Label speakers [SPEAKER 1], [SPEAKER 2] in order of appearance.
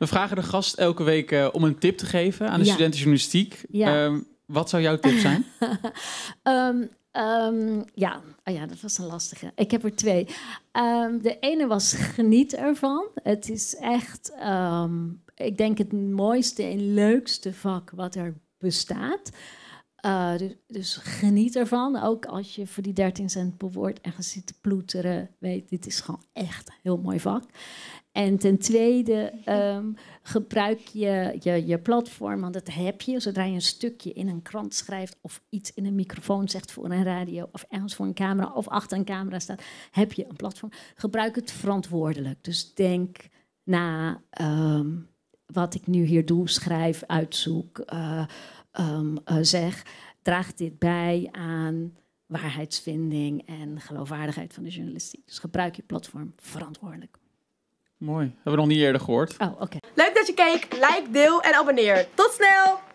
[SPEAKER 1] We vragen de gast elke week eh, om een tip te geven aan de ja. Ehm, wat zou jouw tip zijn?
[SPEAKER 2] Ehm, ehm, ja. Oh ja, dat was een lastige. Ik heb er twee. de ene was geniet ervan. Het is echt, ik denk, het mooiste en leukste vak wat er bestaat. Eh, dus, dus, geniet ervan. Ook als je voor die 13 cent per woord ergens zit te ploeteren. Weet, dit is gewoon echt een heel mooi vak. En ten tweede, ehm, gebruik je, je je platform, want dat heb je. Zodra je een stukje in een krant schrijft of iets in een microfoon zegt voor een radio of ergens voor een camera of achter een camera staat, heb je een platform. Gebruik het verantwoordelijk. Dus denk na. Ehm, wat ik nu hier doe, schrijf, uitzoek, eh, ehm, eh, zeg, draagt dit bij aan waarheidsvinding en geloofwaardigheid van de journalistiek. Dus gebruik je platform verantwoordelijk.
[SPEAKER 1] Mooi. Hebben we nog niet eerder gehoord. Oh, oké.
[SPEAKER 2] Leuk dat je keek. Like, deel en abonneer. Tot snel!